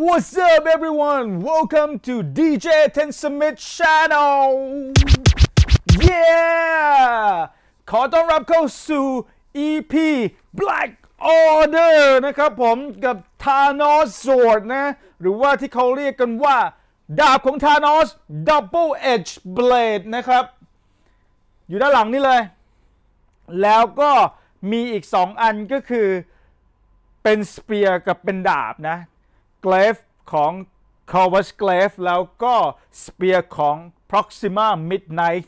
what's up everyone? Welcome to DJ Ten Summit Channel. Yeah! ขอต้อนรับเข้าสู่ EP Black Order นะครับผมกับ Thanos Sword นะ หรือว่าที่เขาเรียกกันว่า ดาบของ Thanos Double Edge Blade นะครับ อยู่ด้านหลังนี่เลย แล้วก็มีอีก 2 อันก็คือ เป็นสเปียร์กับเป็นดาบนะเกรฟของ c o v r s g r a v e แล้วก็สเปียร์ของ Proxima Midnight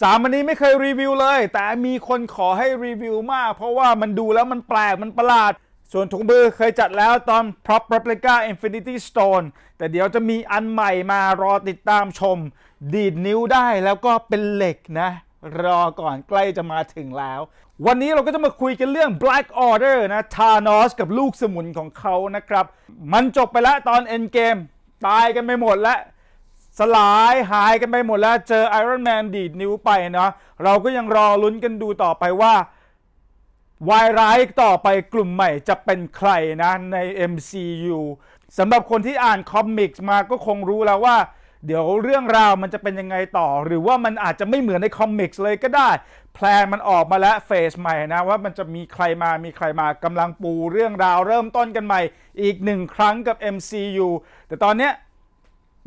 สามอันนี้ไม่เคยรีวิวเลย แต่มีคนขอให้รีวิวมาก เพราะว่ามันดูแล้วมันแปลก มันประหลาด ส่วนถุงมือเคยจัดแล้วตอน Prop Replica Infinity Stone แต่เดี๋ยวจะมีอันใหม่มารอติดตามชม ดีดนิ้วได้แล้วก็เป็นเหล็กนะรอก่อนใกล้จะมาถึงแล้ว วันนี้เราก็จะมาคุยกันเรื่อง Black Order นะทานอสกับลูกสมุนของเขานะครับ มันจบไปแล้วตอน Endgame ตายกันไปหมดแล้ว สลายหายกันไปหมดแล้ว เจอ Iron Man ดีดนิ้วไปเนาะเราก็ยังรอลุ้นกันดูต่อไปว่าวายร้ายต่อไปกลุ่มใหม่จะเป็นใครนะใน MCU สำหรับคนที่อ่านคอมิกส์มาก็คงรู้แล้วว่าเดี๋ยวเรื่องราวมันจะเป็นยังไงต่อ หรือว่ามันอาจจะไม่เหมือนในคอมิกส์เลยก็ได้ แพลนมันออกมาแล้วเฟสใหม่นะ ว่ามันจะมีใครมามีใครมากำลังปูเรื่องราวเริ่มต้นกันใหม่อีกหนึ่งครั้งกับ MCU แต่ตอนเนี้ย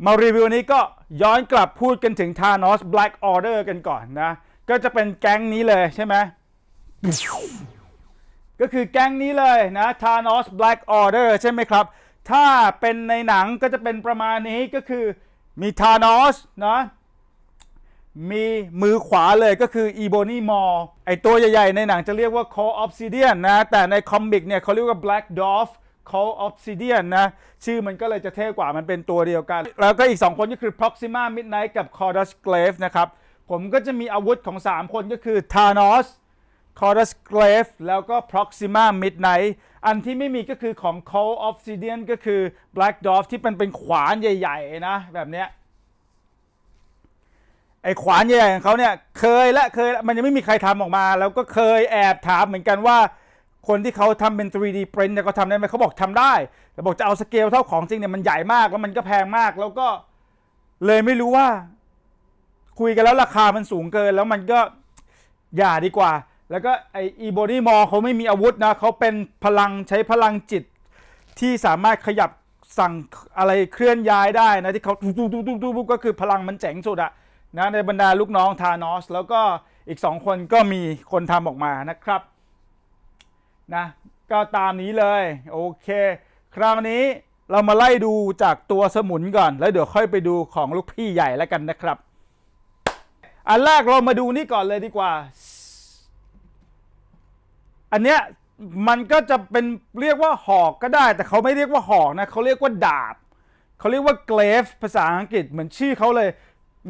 มารีวิวนี้ก็ย้อนกลับพูดกันถึง Thanos Black Order กันก่อนนะ ก็จะเป็นแก๊งนี้เลยใช่ไหม ก็คือแก๊งนี้เลยนะ Thanos Black Order ใช่ไหมครับ ถ้าเป็นในหนังก็จะเป็นประมาณนี้ก็คือมีธานอสนะมีมือขวาเลยก็คืออีโบนีมอลไอตัวใหญ่ๆในหนังจะเรียกว่าคอออฟซิเดียนนะแต่ในคอมิกเนี่ยเขาเรียกว่าแบล็กดอฟคอออฟซิเดียนนะชื่อมันก็เลยจะเท่กว่ามันเป็นตัวเดียวกัน แล้วก็อีก 2 คนก็คือ Proxima Midnight กับ Cordus Glaive นะครับผมก็จะมีอาวุธของ 3 คนก็คือ Thanos c อ o r u s Grave แล้วก็ Proxima Midnight อันที่ไม่มีก็คือของ Cold Obsidian ก็คือ Black Dwarf ที่มันเป็นขวานใหญ่ ๆ นะ แบบเนี้ยไอ้ขวานใหญ่ ๆ ของเขาเนี่ยเคยและเคยมันยังไม่มีใครทำออกมา แล้วก็เคยแอบถามเหมือนกันว่า คนที่เขาทำเป็น 3D print เนี่ยเขาทำได้ไหมเขาบอกทำได้ แต่บอกจะเอาสเกลเท่าของจริงเนี่ยมันใหญ่มาก แล้วมันก็แพงมาก แล้วก็เลยไม่รู้ว่า คุยกันแล้วราคามันสูงเกินแล้วมันก็อย่าดีกว่าแล้วก็ไออีโบนี่มอเขาไม่มีอาวุธนะเขาเป็นพลังใช้พลังจิต ที่สามารถขยับสั่งอะไรเคลื่อนย้ายได้นะที่เขาตุ๊บตุ๊บตุ๊บตุ๊บก็คือพลังมันเจ๋งสุดอะนะในบรรดาลูกน้องธานอส แล้วก็อีกสองคนก็มีคนทำออกมานะครับนะก็ตามนี้เลยโอเค คราวนี้เรามาไล่ดูจากตัวสมุนก่อน แล้วเดี๋ยวค่อยไปดูของลูกพี่ใหญ่แล้วกันนะครับ อันแรกเรามาดูนี่ก่อนเลยดีกว่าอันเนี้ยมันก็จะเป็นเรียกว่าหอกก็ได้ แต่เขาไม่เรียกว่าหอกนะเขาเรียกว่าดาบเขาเรียกว่า g ก a ฟ v e ภาษาอังกฤษเหมือนชื่อเขาเลย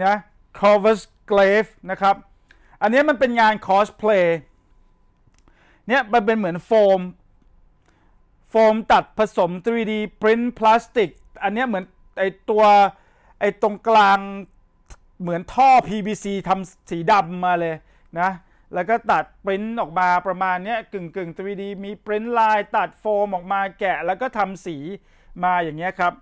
นะ corvus g l a v e นะครับ อันนี้มันเป็นงานคอสเพลย์เนี่ยมันเป็นเหมือนโฟม โฟมตัดผสม 3D print พลาสติกอันนี้เหมือนไอตัวไอตรงกลางเหมือนท่อ PVC ทำสีดำมาเลยนะแล้วก็ตัดปริ้นออกมาประมาณนี้กึ่งกึ่ง 3D มีปริ้นลายตัดโฟมออกมาแกะ แล้วก็ทำสีมาอย่างเงี้ยครับ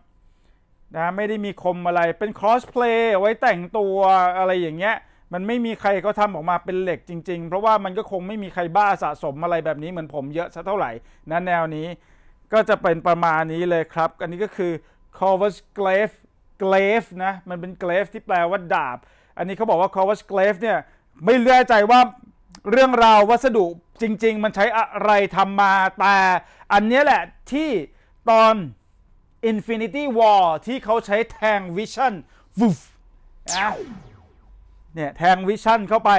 นะไม่ได้มีคมอะไรเป็นคอสเพลย์ไว้แต่งตัวอะไรอย่างเงี้ยมันไม่มีใครเขาทำออกมาเป็นเหล็กจริงๆ เพราะว่ามันก็คงไม่มีใครบ้าสะสมอะไรแบบนี้เหมือนผมเยอะซะเท่าไหร่นะแนวนี้ก็จะเป็นประมาณนี้เลยครับ อันนี้ก็คือ c o v e r s glaive glaive นะมันเป็น glaive ที่แปลว่าดาบอันนี้เขาบอกว่า c o v e r s glaive เนี่ยไม่เลือใจว่าเรื่องราววัสดุจริง ๆ มันใช้อะไรทำมาแต่ อันนี้ แหละ ที่ตอน Infinity War ที่เขาใช้แทงวิชั่นฟุฟเนี่ยแทงวิชั่นเข้าไป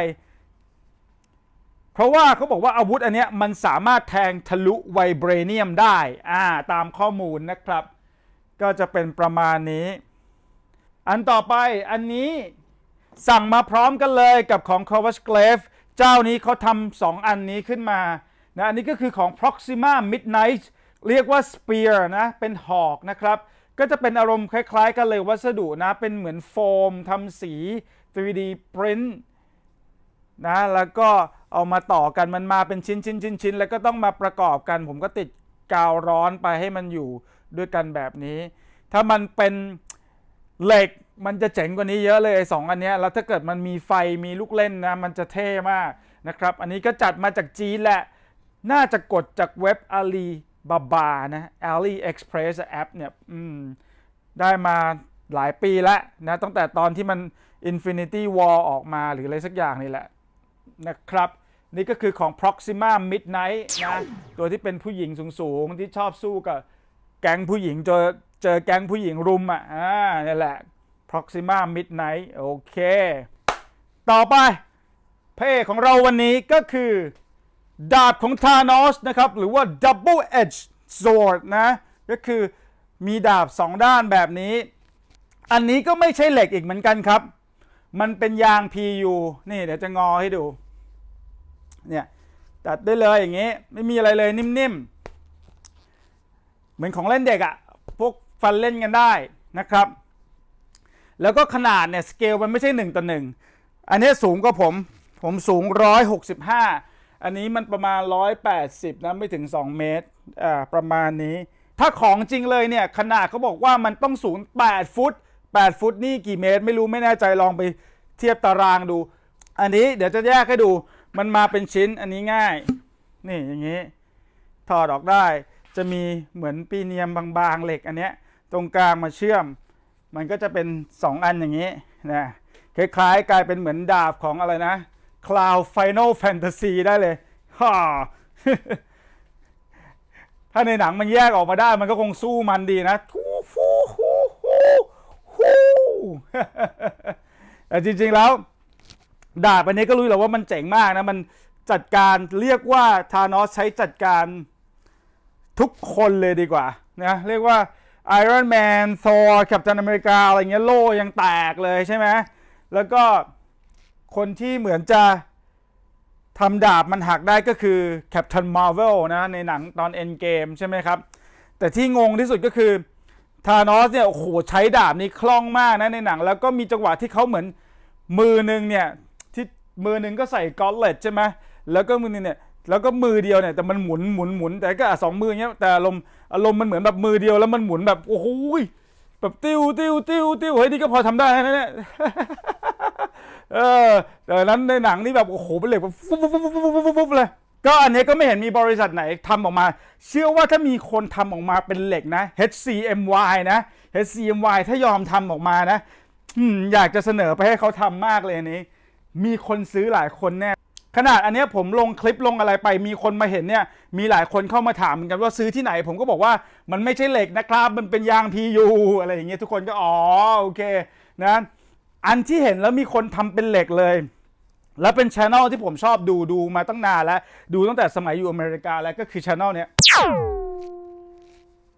เพราะว่าเขาบอกว่าอาวุธ อันนี้มันสามารถแทงทะลุไวเบรเนียมได้อ่าตามข้อมูลนะครับ ก็จะเป็นประมาณนี้ อันต่อไปอันนี้ สั่ง มาพร้อมกันเลยกับของ c o v a s g l a v e เจ้านี้เขาทำสองอันนี้ขึ้นมานะอันนี้ก็คือของ Proxima Midnight เรียกว่า Spear นะ เป็นหอกนะครับ ก็จะเป็นอารมณ์คล้ายๆ กันเลยวัสดุนะ เป็นเหมือนโฟมทำสี 3D print นะแล้วก็เอามาต่อกันมันมาเป็นชิ้นชิ้นชิ้นชิ้นแล้วก็ต้องมาประกอบกันผมก็ติดกาวร้อนไปให้มันอยู่ด้วยกันแบบนี้ ถ้ามันเป็นเหล็กมันจะเจ๋งกว่านี้เยอะเลยสองอันนี้ แล้วถ้าเกิดมันมีไฟมีลูกเล่นนะมันจะเท่มากนะครับ อันนี้ก็จัดมาจากจีนแหละ น่าจะกดจากเว็บอาลีบาบานะอลีเอ็กซ์เพรสแอปเนี่ยได้มาหลายปีแล้วนะตั้งแต่ตอนที่มัน Infinity War ออกมาหรืออะไรสักอย่างนี่แหละนะครับ นี่ก็คือของ Proxima Midnight นะตัวที่เป็นผู้หญิงสูงๆ ที่ชอบสู้กับ แก๊งผู้หญิงเจอเจอแก๊งผู้หญิงรุมอ่ะอ่านี่แหละ Proxima Midnight โอเค ต่อไป เพ่ของเราวันนี้ก็คือ ดาบของ h านอสนะครับ หรือว่า Double Edge Sword นะ ก็คือมีดาบสองด้านแบบนี้ อันนี้ก็ไม่ใช่เหล็กอีกเหมือนกันครับ มันเป็นยาง PU นี่เดี๋ยวจะงอให้ดู เนี่ย ตัดได้เลยอย่างนี้ ไม่มีอะไรเลยนิ่มๆ เหมือนของเล่นเด็กอะ พวกฟันเล่นกันได้นะครับแล้วก็ขนาดเนี่ยสเกลมันไม่ใช่1ต่อ1อันนี้สูงกว่าผม ผมสูง 165 อันนี้มันประมาณ 180นะไม่ถึง 2 เมตร อ่าประมาณนี้ ถ้าของจริงเลยเนี่ย ขนาดเขาบอกว่ามันต้องสูง 8 ฟุต 8 ฟุตนี่กี่เมตรไม่รู้ไม่แน่ใจลองไปเทียบตารางดู อันนี้เดี๋ยวจะแยกให้ดูมันมาเป็นชิ้นอันนี้ง่าย นี่อย่างนี้ถอดออกได้จะมีเหมือนปีเนียมบางๆ เหล็กอันเนี้ยตรงกลางมาเชื่อมมันก็จะเป็น 2 อันอย่างนี้นะคล้ายๆกลายเป็นเหมือนดาบของอะไรนะ Cloud Final Fantasy ได้เลยฮ่าถ้าในหนังมันแยกออกมาได้มันก็คงสู้มันดีนะทูฟูฮูฮูฮูแต่จริงๆ แล้ว ดาบอันนี้ก็รู้แล้วว่ามันเจ๋งมากนะ มันจัดการเรียกว่าทานอสใช้จัดการทุกคนเลยดีกว่านะเรียกว่าไอรอนแมนโซแคปตันอเมริกาอะไรเงี้ยโลยังแตกเลยใช่ไหม แล้วก็คนที่เหมือนจะทำดาบมันหักได้ก็คือแคปตันมาร์เวลนะในหนังตอนเอ็นเกมใช่ไหมครับ แต่ที่งงที่สุดก็คือธานอสเนี่ยโอ้โหใช้ดาบนี้คล่องมากนะในหนัง แล้วก็มีจังหวะที่เขาเหมือนมือหนึ่งเนี่ยที่มือหนึ่งก็ใส่กอลเลตใช่ไหมแล้วก็มือนึงเนี่ยแล้วก็มือเดียวเนี่ยแต่มันหมุนหมุนหมุนแต่ก็สองมือเงี้ยแต่อารมณ์อารมณ์มันเหมือนแบบมือเดียวแล้วมันหมุนแบบโอ้โหแบบติ้วติ้วติ้วติ้วเฮ้ยนี่ก็พอทำได้นะเนี่ยเออ แต่นั้นในหนังนี่แบบโอ้โหเป็นเหล็กแบบฟุบฟุบฟุบฟุบฟุบเลย ก็อันนี้ก็ไม่เห็นมีบริษัทไหนทำออกมา เชื่อว่าถ้ามีคนทำออกมาเป็นเหล็กนะ HCMY นะ HCMY ถ้ายอมทำออกมานะอยากจะเสนอไปให้เขาทำมากเลยอันนี้ มีคนซื้อหลายคนแน่ขนาดอันนี้ผมลงคลิปลงอะไรไปมีคนมาเห็นเนี่ย มีหลายคนเข้ามาถามเหมือนกันว่าซื้อที่ไหนผมก็บอกว่ามันไม่ใช่เหล็กนะครับ มันเป็นยาง PU อะไรอย่างเงี้ยทุกคนก็อ๋อโอเค นะ อันที่เห็นแล้วมีคนทำเป็นเหล็กเลย แล้วเป็นช anel ที่ผมชอบดูดูมาตั้งนานแล้ว ดูตั้งแต่สมัยอยู่อเมริกา แล้วก็คือช anel เนี้ย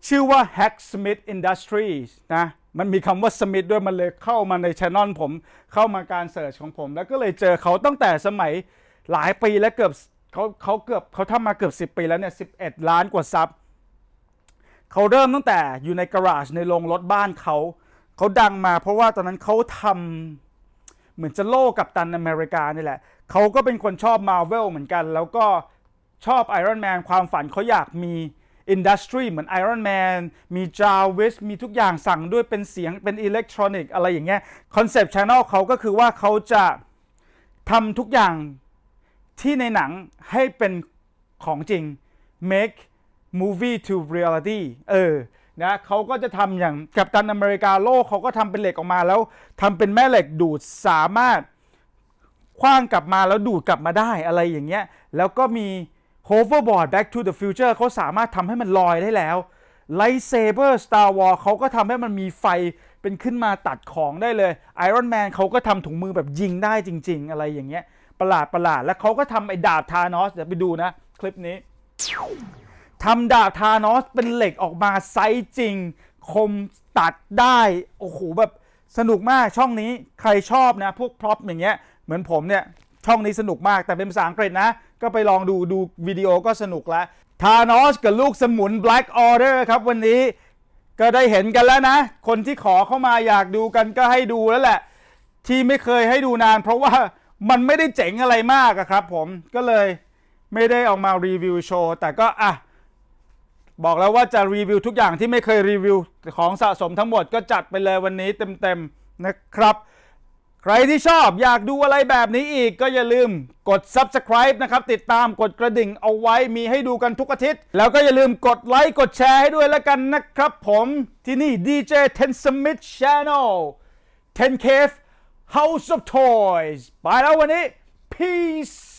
ชื่อว่า Hacksmith Industries นะมันมีคำว่า Smith ด้วยมันเลยเข้ามาในช anel ผมเข้ามาการเสิร์ชของผมแล้วก็เลยเจอเขาตั้งแต่สมัยหลายปีแล้วเกือบเขาเขาเกือบเขาทำมาเกือบ 10 ปีแล้วเนี่ย11 ล้านกว่าซับเขาเริ่มตั้งแต่อยู่ในกราชในโรงรถบ้านเขา เขาดังมาเพราะว่าตอนนั้นเขาทำเหมือนจะโล่กับตันอเมริกานี่แหละเขาก็เป็นคนชอบมาเวลเหมือนกัน แล้วก็ชอบไอรอนแมนความฝันเขาอยากมีอินดัสทรีเหมือนไอรอนแมนมีจาวิสมีทุกอย่างสั่งด้วยเป็นเสียงเป็นอิเล็กทรอนิกอะไรอย่างเงี้ยคอนเซปต์ชานอลเขาก็คือว่าเขาจะทำทุกอย่างที่ในหนังให้เป็นของจริง make movie to reality เออนะเขาก็จะทำอย่างกับตันอเมริกาโลกเขาก็ทำเป็นเหล็กออกมาแล้วทำเป็นแม่เหล็กดูดสามารถคว้างกลับมาแล้วดูดกลับมาได้อะไรอย่างเงี้ยแล้วก็มี hoverboard back to the future เขาสามารถทำให้มันลอยได้แล้ว lightsaber star wars เขาก็ทำให้มันมีไฟเป็นขึ้นมาตัดของได้เลย iron man เขาก็ทำถุงมือแบบยิงได้จริงๆ อะไรอย่างเงี้ยประหลาดประหลาดแล้วเขาก็ทำไอ้ดาบทานอสเดี๋ยวไปดูนะ คลิปนี้ทำดาบทานอสเป็นเหล็กออกมาไซส์จริง คมตัดได้ โอ้โหแบบสนุกมากช่องนี้ใครชอบนะ พวกพร็อพอย่างเงี้ยเหมือนผมเนี่ย ช่องนี้สนุกมากแต่เป็นภาษาอังกฤษนะ ก็ไปลองดูดูวิดีโอก็สนุกแล้วทานอสกับลูกสมุน Black Order ครับวันนี้ ก็ได้เห็นกันแล้วนะ คนที่ขอเข้ามาอยากดูกันก็ให้ดูแล้วแหละ ที่ไม่เคยให้ดูนานเพราะว่ามันไม่ได้เจ๋งอะไรมากครับผมก็เลยไม่ได้ออกมารีวิวโชว์แต่ก็อ่ะบอกแล้วว่าจะรีวิวทุกอย่างที่ไม่เคยรีวิวของสะสมทั้งหมดก็จัดไปเลยวันนี้เต็มๆนะครับ ใครที่ชอบอยากดูอะไรแบบนี้อีกก็อย่าลืมกด subscribe นะครับ ติดตามกดกระดิ่งเอาไว้มีให้ดูกันทุกอาทิตย์ แล้วก็อย่าลืมกดไลค์กดแชร์ให้ด้วยแล้วกันนะครับผมที่นี่ DJ Ten Smith Channel Ten Cave House of Toys. Bye now, It Peace.